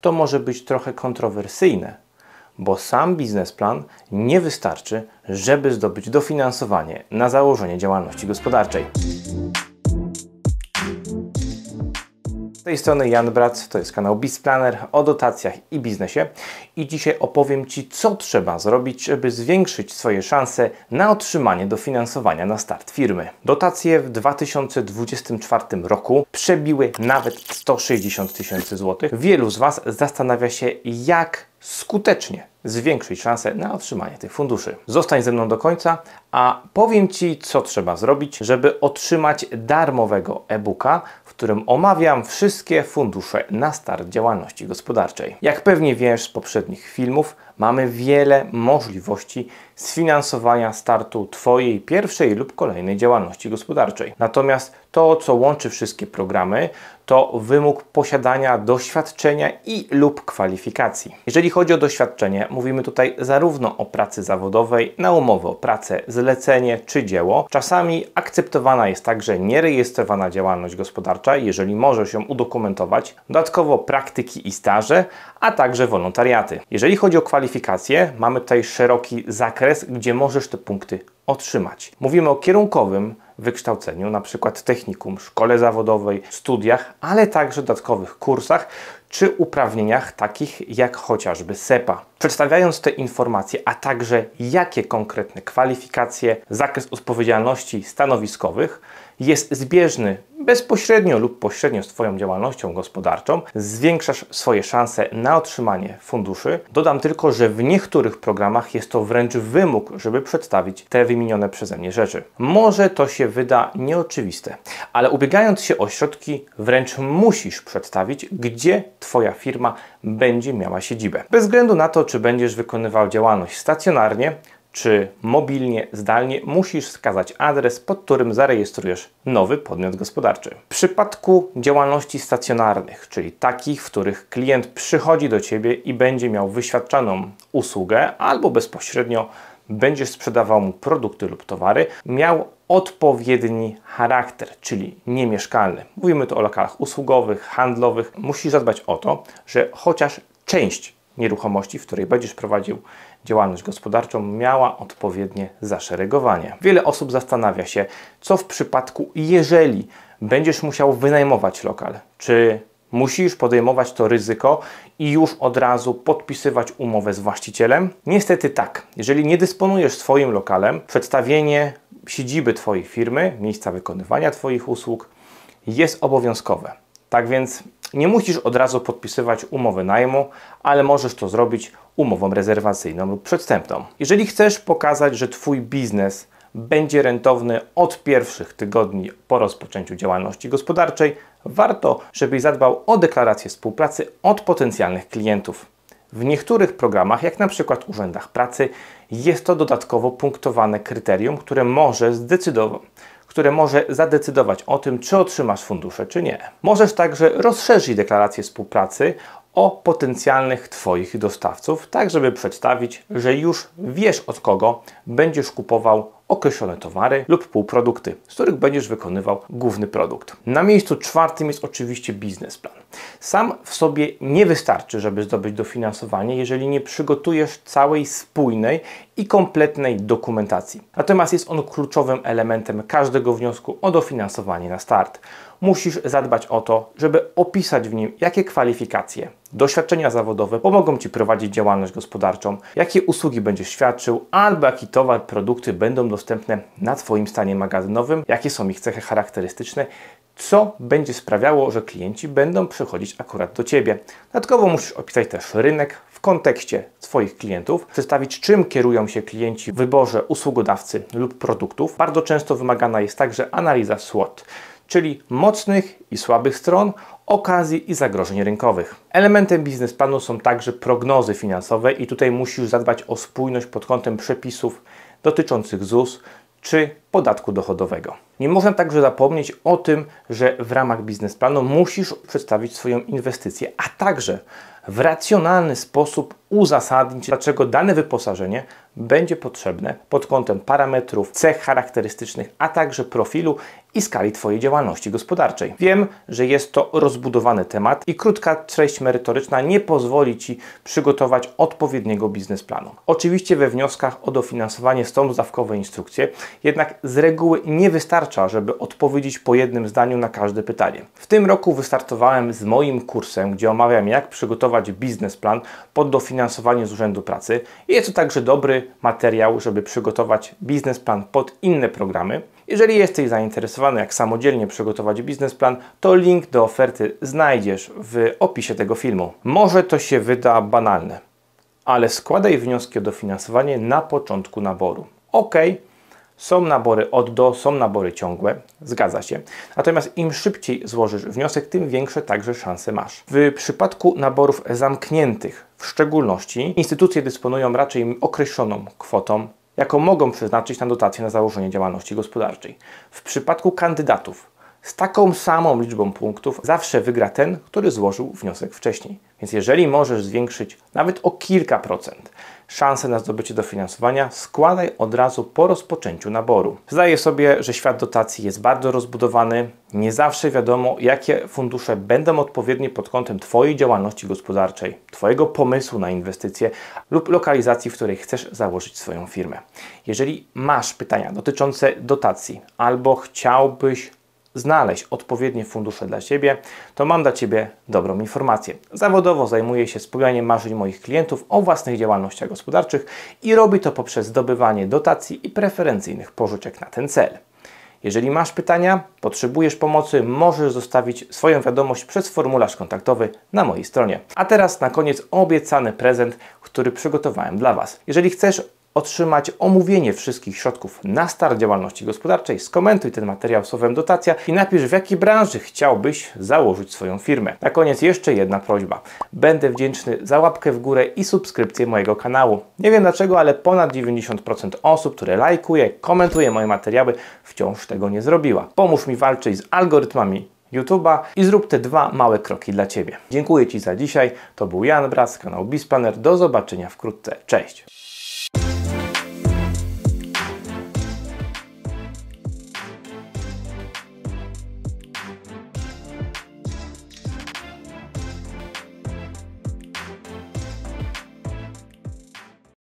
To może być trochę kontrowersyjne, bo sam biznesplan nie wystarczy, żeby zdobyć dofinansowanie na założenie działalności gospodarczej. tej strony Jan Brac, to jest kanał Bizplaner o dotacjach i biznesie i dzisiaj opowiem Ci, co trzeba zrobić, żeby zwiększyć swoje szanse na otrzymanie dofinansowania na start firmy. Dotacje w 2024 roku przebiły nawet 160 tysięcy złotych. Wielu z Was zastanawia się, jak skutecznie zwiększyć szanse na otrzymanie tych funduszy. Zostań ze mną do końca, a powiem Ci, co trzeba zrobić, żeby otrzymać darmowego e-booka, w którym omawiam wszystkie fundusze na start działalności gospodarczej. Jak pewnie wiesz z poprzednich filmów, mamy wiele możliwości sfinansowania startu Twojej pierwszej lub kolejnej działalności gospodarczej. Natomiast to, co łączy wszystkie programy, to wymóg posiadania doświadczenia i lub kwalifikacji. Jeżeli chodzi o doświadczenie, mówimy tutaj zarówno o pracy zawodowej, na umowę o pracę, zlecenie czy dzieło. Czasami akceptowana jest także nierejestrowana działalność gospodarcza, jeżeli może się udokumentować, dodatkowo praktyki i staże, a także wolontariaty. Jeżeli chodzi o kwalifikacje, kwalifikacje, mamy tutaj szeroki zakres, gdzie możesz te punkty otrzymać. Mówimy o kierunkowym wykształceniu, na przykład technikum, szkole zawodowej, studiach, ale także dodatkowych kursach czy uprawnieniach takich jak chociażby SEPA. Przedstawiając te informacje, a także jakie konkretne kwalifikacje, zakres odpowiedzialności stanowiskowych, jest zbieżny bezpośrednio lub pośrednio z Twoją działalnością gospodarczą, zwiększasz swoje szanse na otrzymanie funduszy. Dodam tylko, że w niektórych programach jest to wręcz wymóg, żeby przedstawić te wymienione przeze mnie rzeczy. Może to się wyda nieoczywiste, ale ubiegając się o środki, wręcz musisz przedstawić, gdzie Twoja firma będzie miała siedzibę. Bez względu na to, czy będziesz wykonywał działalność stacjonarnie, czy mobilnie, zdalnie musisz wskazać adres, pod którym zarejestrujesz nowy podmiot gospodarczy. W przypadku działalności stacjonarnych, czyli takich, w których klient przychodzi do Ciebie i będzie miał wyświadczaną usługę albo bezpośrednio będziesz sprzedawał mu produkty lub towary, miał odpowiedni charakter, czyli niemieszkalny. Mówimy tu o lokalach usługowych, handlowych. Musisz zadbać o to, że chociaż część nieruchomości, w której będziesz prowadził działalność gospodarczą, miała odpowiednie zaszeregowanie. Wiele osób zastanawia się, co w przypadku, jeżeli będziesz musiał wynajmować lokal, czy Musisz podejmować to ryzyko i już od razu podpisywać umowę z właścicielem? Niestety tak. Jeżeli nie dysponujesz swoim lokalem, przedstawienie siedziby Twojej firmy, miejsca wykonywania Twoich usług jest obowiązkowe. Tak więc nie musisz od razu podpisywać umowy najmu, ale możesz to zrobić umową rezerwacyjną lub przedstępną. Jeżeli chcesz pokazać, że Twój biznes będzie rentowny od pierwszych tygodni po rozpoczęciu działalności gospodarczej, warto, żebyś zadbał o deklarację współpracy od potencjalnych klientów. W niektórych programach, jak na przykład urzędach pracy, jest to dodatkowo punktowane kryterium, które może zdecydować które może zadecydować o tym, czy otrzymasz fundusze, czy nie. Możesz także rozszerzyć deklarację współpracy o potencjalnych Twoich dostawców, tak żeby przedstawić, że już wiesz od kogo będziesz kupował określone towary lub półprodukty, z których będziesz wykonywał główny produkt. Na miejscu czwartym jest oczywiście biznesplan. Sam w sobie nie wystarczy, żeby zdobyć dofinansowanie, jeżeli nie przygotujesz całej spójnej i kompletnej dokumentacji. Natomiast jest on kluczowym elementem każdego wniosku o dofinansowanie na start musisz zadbać o to, żeby opisać w nim, jakie kwalifikacje, doświadczenia zawodowe pomogą Ci prowadzić działalność gospodarczą, jakie usługi będziesz świadczył, albo jaki towar, produkty będą dostępne na Twoim stanie magazynowym, jakie są ich cechy charakterystyczne, co będzie sprawiało, że klienci będą przychodzić akurat do Ciebie. Dodatkowo musisz opisać też rynek w kontekście swoich klientów, przedstawić czym kierują się klienci w wyborze usługodawcy lub produktów. Bardzo często wymagana jest także analiza SWOT, czyli mocnych i słabych stron, okazji i zagrożeń rynkowych. Elementem biznesplanu są także prognozy finansowe i tutaj musisz zadbać o spójność pod kątem przepisów dotyczących ZUS czy podatku dochodowego. Nie można także zapomnieć o tym, że w ramach biznesplanu musisz przedstawić swoją inwestycję, a także w racjonalny sposób uzasadnić, dlaczego dane wyposażenie będzie potrzebne pod kątem parametrów, cech charakterystycznych, a także profilu i skali Twojej działalności gospodarczej. Wiem, że jest to rozbudowany temat i krótka treść merytoryczna nie pozwoli Ci przygotować odpowiedniego biznesplanu. Oczywiście we wnioskach o dofinansowanie są zdawkowe instrukcje, jednak z reguły nie wystarcza, żeby odpowiedzieć po jednym zdaniu na każde pytanie. W tym roku wystartowałem z moim kursem, gdzie omawiam jak przygotować biznesplan pod dofinansowanie z Urzędu Pracy. Jest to także dobry materiał, żeby przygotować biznesplan pod inne programy. Jeżeli jesteś zainteresowany, jak samodzielnie przygotować biznesplan, to link do oferty znajdziesz w opisie tego filmu. Może to się wyda banalne, ale składaj wnioski o dofinansowanie na początku naboru. Ok, są nabory od do, są nabory ciągłe, zgadza się. Natomiast im szybciej złożysz wniosek, tym większe także szanse masz. W przypadku naborów zamkniętych, w szczególności, instytucje dysponują raczej określoną kwotą jaką mogą przeznaczyć na dotacje na założenie działalności gospodarczej. W przypadku kandydatów z taką samą liczbą punktów zawsze wygra ten, który złożył wniosek wcześniej. Więc jeżeli możesz zwiększyć nawet o kilka procent szansę na zdobycie dofinansowania składaj od razu po rozpoczęciu naboru. Zdaję sobie, że świat dotacji jest bardzo rozbudowany, nie zawsze wiadomo, jakie fundusze będą odpowiednie pod kątem Twojej działalności gospodarczej, Twojego pomysłu na inwestycje lub lokalizacji, w której chcesz założyć swoją firmę. Jeżeli masz pytania dotyczące dotacji albo chciałbyś znaleźć odpowiednie fundusze dla Ciebie, to mam dla Ciebie dobrą informację. Zawodowo zajmuję się spełnianiem marzeń moich klientów o własnych działalnościach gospodarczych i robi to poprzez zdobywanie dotacji i preferencyjnych pożyczek na ten cel. Jeżeli masz pytania, potrzebujesz pomocy, możesz zostawić swoją wiadomość przez formularz kontaktowy na mojej stronie. A teraz na koniec obiecany prezent, który przygotowałem dla Was. Jeżeli chcesz otrzymać omówienie wszystkich środków na start działalności gospodarczej, skomentuj ten materiał słowem dotacja i napisz w jakiej branży chciałbyś założyć swoją firmę. Na koniec jeszcze jedna prośba. Będę wdzięczny za łapkę w górę i subskrypcję mojego kanału. Nie wiem dlaczego, ale ponad 90% osób, które lajkuje, komentuje moje materiały, wciąż tego nie zrobiła. Pomóż mi walczyć z algorytmami YouTube'a i zrób te dwa małe kroki dla Ciebie. Dziękuję Ci za dzisiaj. To był Jan Bras, kanał Bisplanner. Do zobaczenia wkrótce. Cześć!